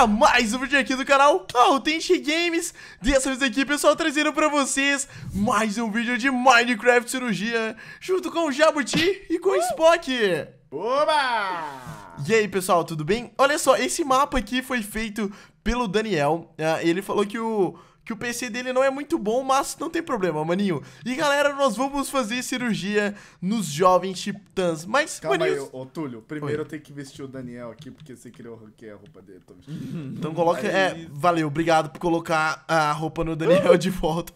Ah, mais um vídeo aqui do canal Authentic Games Dessa vez aqui, pessoal, trazendo pra vocês mais um vídeo de Minecraft Cirurgia Junto com o Jabuti e com o uh! Spock Oba! E aí, pessoal, tudo bem? Olha só, esse mapa aqui foi feito pelo Daniel uh, Ele falou que o que o PC dele não é muito bom, mas não tem problema, maninho. E galera, nós vamos fazer cirurgia nos jovens titãs. Mas, Calma maninho... aí, ô, Túlio, primeiro Oi. eu tenho que vestir o Daniel aqui, porque você queria que a roupa dele. Tô... então coloca... Aí... É, valeu, obrigado por colocar a roupa no Daniel de volta.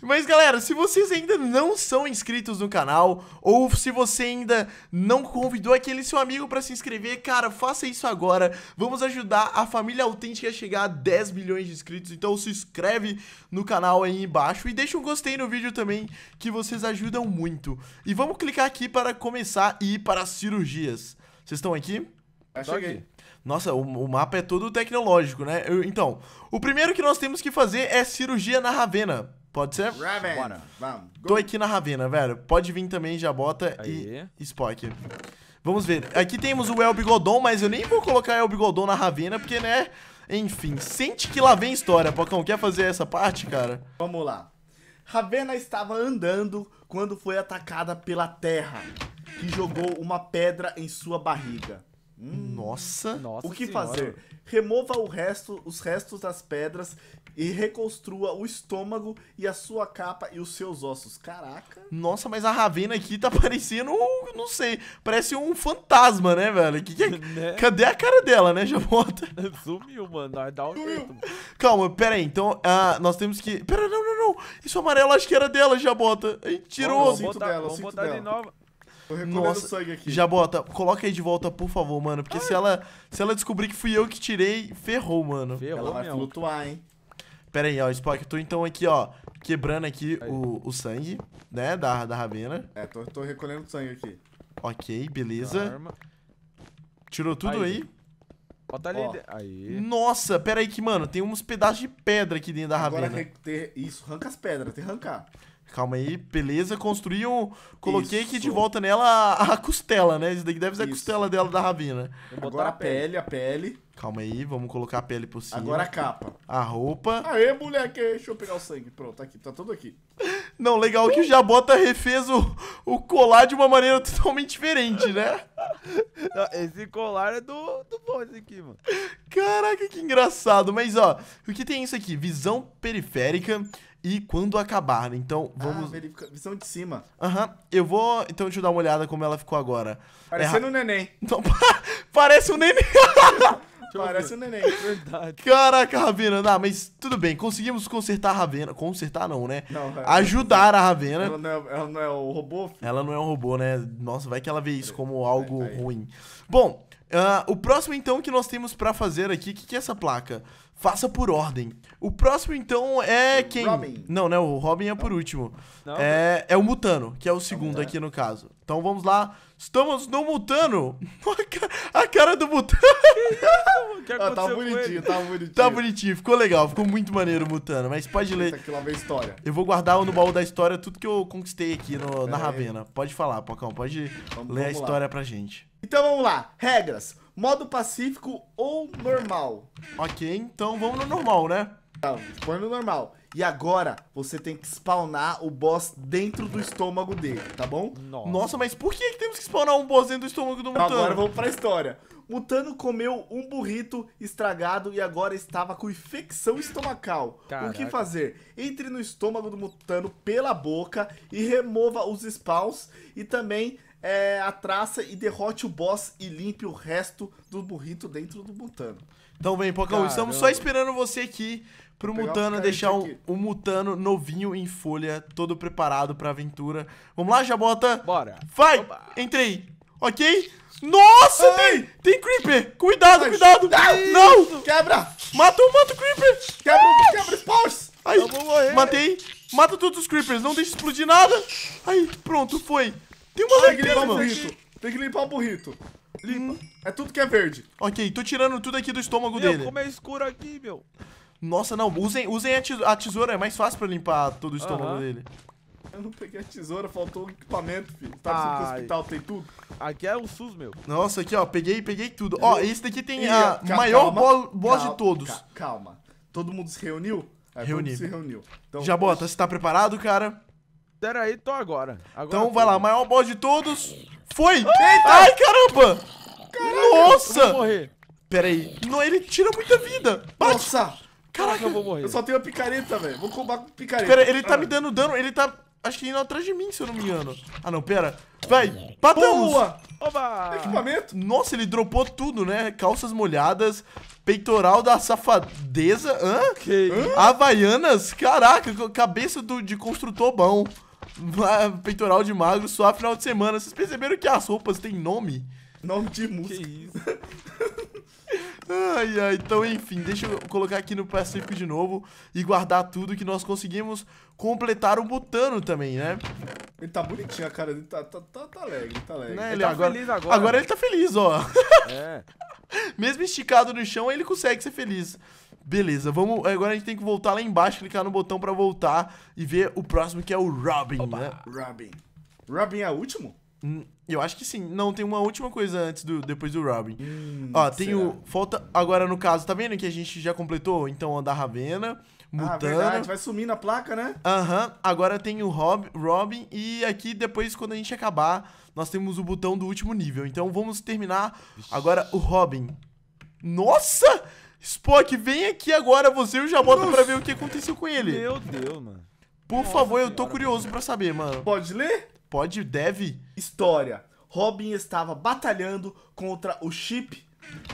Mas galera, se vocês ainda não são inscritos no canal ou se você ainda não convidou aquele seu amigo para se inscrever, cara, faça isso agora. Vamos ajudar a família autêntica a chegar a 10 milhões de inscritos. Então se inscreve no canal aí embaixo e deixa um gostei no vídeo também, que vocês ajudam muito. E vamos clicar aqui para começar e ir para as cirurgias. Vocês estão aqui? cheguei. Nossa, o, o, mapa é todo tecnológico, né? Eu, então, o primeiro que nós temos que fazer é cirurgia na Ravena. Pode ser? Raven. Bora. Vamos. Tô aqui na Ravena, velho. Pode vir também Jabota Aê. e Spock. Vamos ver. Aqui temos o El Bigodon, mas eu nem vou colocar El Bigodon na Ravena, porque, né... Enfim, sente que lá vem história. Pocão, quer fazer essa parte, cara? Vamos lá. Ravena estava andando quando foi atacada pela terra, que jogou uma pedra em sua barriga. Nossa, Nossa, o que senhora. fazer? Remova o resto, os restos das pedras e reconstrua o estômago e a sua capa e os seus ossos. Caraca. Nossa, mas a Ravena aqui tá parecendo, não sei, parece um fantasma, né, velho? Que, que é... né? Cadê a cara dela, né, Jamota? Sumiu, mano. Dá um jeito, mano. Calma, pera aí. Então, uh, nós temos que... Pera, não, não, não. Isso é amarelo acho que era dela, Jabota. A gente tirou. Vamos, vamos botar, dela, vamos botar dela. de novo. Nossa, sangue aqui. Já bota, coloca aí de volta, por favor, mano. Porque se ah. ela, se ela descobrir que fui eu que tirei, ferrou, mano. Ferrou, ela vai mesmo. flutuar, hein? Pera aí, ó, Spock, eu tô então aqui, ó, quebrando aqui o, o sangue, né, da, da Ravena. É, tô, tô recolhendo sangue aqui. Ok, beleza. Tirou tudo aí. aí. Bota ali. Ó. Aí. Nossa, pera aí que, mano, tem uns pedaços de pedra aqui dentro da Ravena. Agora tem ter... Isso, arranca as pedras, tem que arrancar. Calma aí, beleza, um Coloquei Isso. aqui de volta nela a, a costela, né? Isso daqui deve ser a Isso. costela dela da Ravina. Vou botar a pele, a pele. Calma aí, vamos colocar a pele por cima. Agora a capa. A roupa. Aê, moleque, deixa eu pegar o sangue. Pronto, tá aqui, tá tudo aqui. Não, legal que o Jabota refez o, o colar de uma maneira totalmente diferente, né? Não, esse colar é do, do bom aqui, mano. Caraca, que engraçado. Mas, ó, o que tem isso aqui? Visão periférica, e quando acabar. Né? Então, ah, vamos. Ah, verifica... Visão de cima. Aham. Eu vou. Então, deixa eu dar uma olhada como ela ficou agora. Parecendo é um neném. Não, parece um neném. Parece um neném. Verdade. Caraca, Ravena. Não, mas tudo bem. Conseguimos consertar a Ravena. Consertar não, né? Não, Ajudar a Ravena. Ela não, é, ela não é o robô? Filho. Ela não é um robô, né? Nossa, vai que ela vê isso como algo é, ruim. Bom, Uh, o próximo, então, que nós temos para fazer aqui, o que, que é essa placa? Faça por ordem. O próximo, então, é quem? Robin. Não, né? O Robin é por último. Não, é, não. é o Mutano, que é o segundo é. aqui no caso. Então vamos lá. Estamos no Mutano. A cara do Mutano. Que isso, ah, tá bonitinho, tá bonitinho. Tá bonitinho, ficou legal, ficou muito maneiro o Mutano. Mas pode ler. Isso aqui história. Eu vou guardar no baú da história tudo que eu conquistei aqui no, na é. Ravena. Pode falar, Pocão, pode vamos, ler vamos a história lá. pra gente. Então vamos lá, regras. Modo pacífico ou normal? Ok, então vamos no normal, né? Tá, põe no normal. E agora, você tem que spawnar o boss dentro do estômago dele, tá bom? Nossa, Nossa mas por que temos que spawnar um boss dentro do estômago do então, Mutano? Agora vamos pra história. Mutano comeu um burrito estragado e agora estava com infecção estomacal. Caraca. O que fazer? Entre no estômago do Mutano pela boca e remova os spawns e também é, a traça e derrote o boss e limpe o resto do burrito dentro do Mutano. Então vem, Pocão, estamos só esperando você aqui pro Mutano deixar um, um, Mutano novinho em folha, todo preparado pra aventura. Vamos lá, Jabota? Bora. Vai, Oba. entrei. Ok? Nossa, tem, tem Creeper! Cuidado, Ai, cuidado! não! Quebra! Mata um, mata o Creeper! Quebra, ah. quebra, spawns! Aí. matei. Mata todos os Creepers, não deixa explodir nada. Aí, pronto, foi. Tem uma Tem que limpar o burrito. Tem que limpar o burrito. Limpa. Hum. É tudo que é verde. Ok, tô tirando tudo aqui do estômago meu, dele. como é escuro aqui, meu. Nossa, não. Usem, usem a, tesoura. É mais fácil pra limpar todo o estômago uh -huh. dele. Eu não peguei a tesoura, faltou o equipamento, filho. Tá precisando hospital tem tudo? Aqui é o SUS, meu. Nossa, aqui, ó. Peguei, peguei tudo. Eu... Ó, esse daqui tem e, a calma, maior calma, boss calma, de todos. Calma. Todo mundo se reuniu? É, reuniu. se reuniu. Então, Já bota, você tá preparado, cara? Pera aí, tô agora. agora então vai lá, maior boss de todos. Foi! Eita! Ai, caramba! Caraca, Nossa! Eu vou morrer. Pera aí. Não, ele tira muita vida. Bate. Nossa! Caraca, eu vou morrer. Eu só tenho a picareta, velho. Vou combar com picareta. Pera, ele tá ah. me dando dano. Ele tá, acho que indo atrás de mim, se eu não me engano. Ah, não, pera. Vai, batamos. Boa! Oba! Equipamento. Nossa, ele dropou tudo, né? Calças molhadas, peitoral da safadeza. Hã? Hã? Havaianas? Caraca, cabeça do, de construtor bom. peitoral de magro só final de semana. Vocês perceberam que as roupas têm nome? Nome de música. Que isso? ai, ai, então enfim, deixa eu colocar aqui no Pacífico de novo e guardar tudo que nós conseguimos completar o Butano também, né? Ele tá bonitinho, a cara dele tá, tá, tá, tá alegre, tá alegre. Né, ele, ele tá agora, feliz agora. Agora ele tá feliz, ó. É. Mesmo esticado no chão, ele consegue ser feliz. Beleza, vamos. Agora a gente tem que voltar lá embaixo, clicar no botão pra voltar e ver o próximo que é o Robin, Opa, né? Robin. Robin é o último? Hum, eu acho que sim. Não, tem uma última coisa antes do depois do Robin. Hum, Ó, tem o. Falta. Agora, no caso, tá vendo que a gente já completou? Então, andar Ravena. Mutana. Ah, verdade, vai sumir na placa, né? Aham, uhum. agora tem o Rob, Robin e aqui depois, quando a gente acabar, nós temos o botão do último nível. Então vamos terminar agora o Robin. Nossa! Spock, vem aqui agora você e o Jamota pra ver o que aconteceu com ele. Meu Deus, mano. Por Nossa, favor, eu tô curioso pra saber, mano. Pode ler? Pode, deve. História. Robin estava batalhando contra o Chip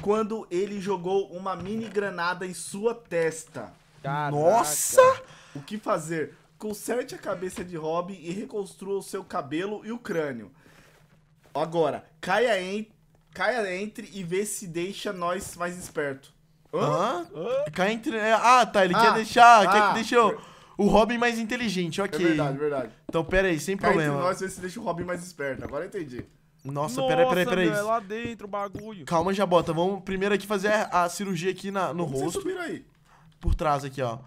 quando ele jogou uma mini granada em sua testa. Caraca. Nossa! O que fazer? Conserte a cabeça de Robin e reconstrua o seu cabelo e o crânio. Agora, caia, en caia entre e vê se deixa nós mais esperto. Hã? Hã? entre. É, ah, tá. Ele Ah, quer deixar. quer ah. que deixou o Robin mais inteligente, ok. É verdade, verdade. Então, pera aí, sem Cai problema. Nossa, nós, vê se deixa o Robin mais esperto. Agora eu entendi. Nossa, pera aí, pera aí, pera aí. meu, é lá dentro o bagulho. Calma, já bota. Vamos primeiro aqui fazer a, cirurgia aqui na, no Como rosto. subiram aí? Por trás aqui, ó.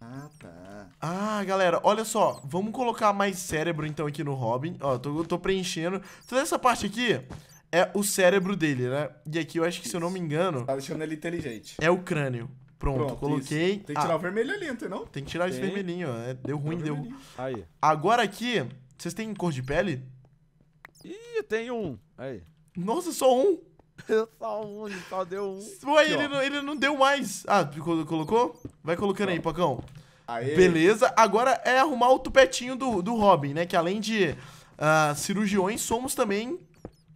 Ah, tá. Ah, galera, olha só. Vamos colocar mais cérebro, então, aqui no Robin. Ó, tô, eu tô preenchendo. Toda essa parte aqui é o cérebro dele, né? E aqui eu acho que, isso. se eu não me engano. Tá deixando ele inteligente. É o crânio. Pronto, Pronto coloquei. Isso. Tem que tirar ah, o vermelho ali, tem, não? Tem que tirar tem. esse vermelhinho, ó. É, deu ruim, deu. Aí. Agora aqui, vocês têm cor de pele? Ih, tem um. Aí. Nossa, só um? só um, só deu um. Ué, ele, não, ele não deu mais. Ah, colocou? Vai colocando Pronto. aí, Pacão. Aê. Beleza, agora é arrumar o tupetinho do, do Robin, né? Que além de uh, cirurgiões, somos também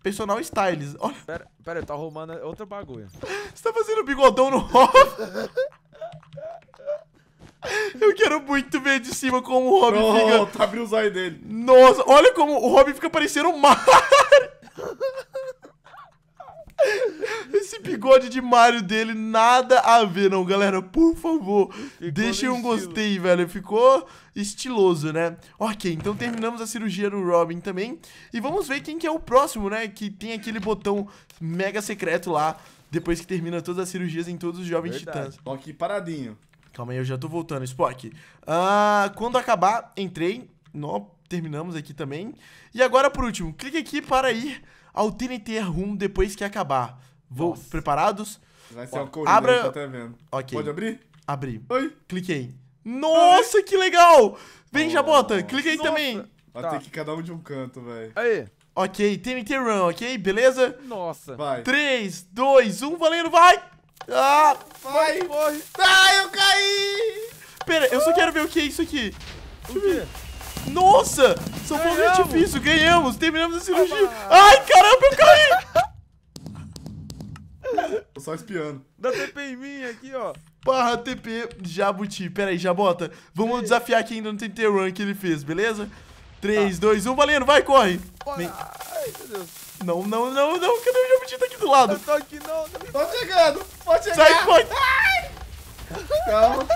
Personal Styles. Olha. Pera, pera, eu tô tá arrumando outro bagulho. Você tá fazendo bigodão no Rob? Eu quero muito ver de cima como o Rob oh, fica. Tá abrindo o zóio dele. Nossa, olha como o Rob fica parecendo o Mario. bigode de Mario dele, nada a ver, não, galera. Por favor, Ficou deixem um gostei, velho. Ficou estiloso, né? Ok, então terminamos a cirurgia no Robin também. E vamos ver quem que é o próximo, né? Que tem aquele botão mega secreto lá, depois que termina todas as cirurgias em todos os jovens Verdade. titãs. Tô aqui paradinho. Calma aí, eu já tô voltando, Spock. Ah, quando acabar, entrei. Nó, terminamos aqui também. E agora, por último, clique aqui para ir ao TNT Room depois que acabar. Vou, Nossa. preparados? Vai ser uma corrida, abra... eu vendo. Okay. Pode abrir? Abri. Oi? Cliquei. Nossa, Ai. que legal! Vem, oh. Jabota, cliquei Nossa. também. Vai tá. ter que cada um de um canto, velho. Aí. Ok, TNT Run, ok? Beleza? Nossa. Vai. 3, 2, 1, valendo, vai! Ah, vai! Morre. Ah, eu caí! Pera, eu só quero ver o que é isso aqui. O quê? Nossa! São fogo de artifício, ganhamos! Terminamos a cirurgia! Ai, caramba, eu caí! Tô só espiando. Dá TP em mim aqui, ó. Barra TP, Jabuti. Pera aí, Jabota. Vamos Sim. desafiar aqui ainda no tem run que ele fez, beleza? 3, ah. 2, 1, valendo, vai, corre! Vem. Ai, meu Deus. Não, não, não, não, cadê o Jabuti? Tá aqui do lado. Eu tô aqui, não. Tô chegando, pode chegar. Sai, corre. Calma.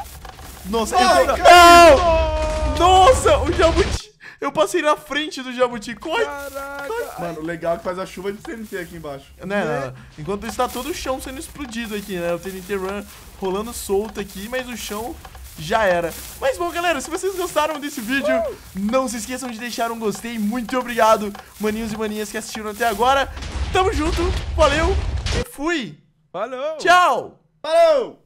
Nossa, Ai, eu tô... Não! Nossa, o Jabuti eu passei na frente do jabuti. Corre! Caraca! Corre. Mano, legal é que faz a chuva de TNT aqui embaixo. Né? né? Enquanto está todo o chão sendo explodido aqui, né? O TNT Run rolando solto aqui, mas o chão já era. Mas bom, galera, se vocês gostaram desse vídeo, uh! não se esqueçam de deixar um gostei. Muito obrigado, maninhos e maninhas que assistiram até agora. Tamo junto, valeu e fui! Falou! Tchau! Falou!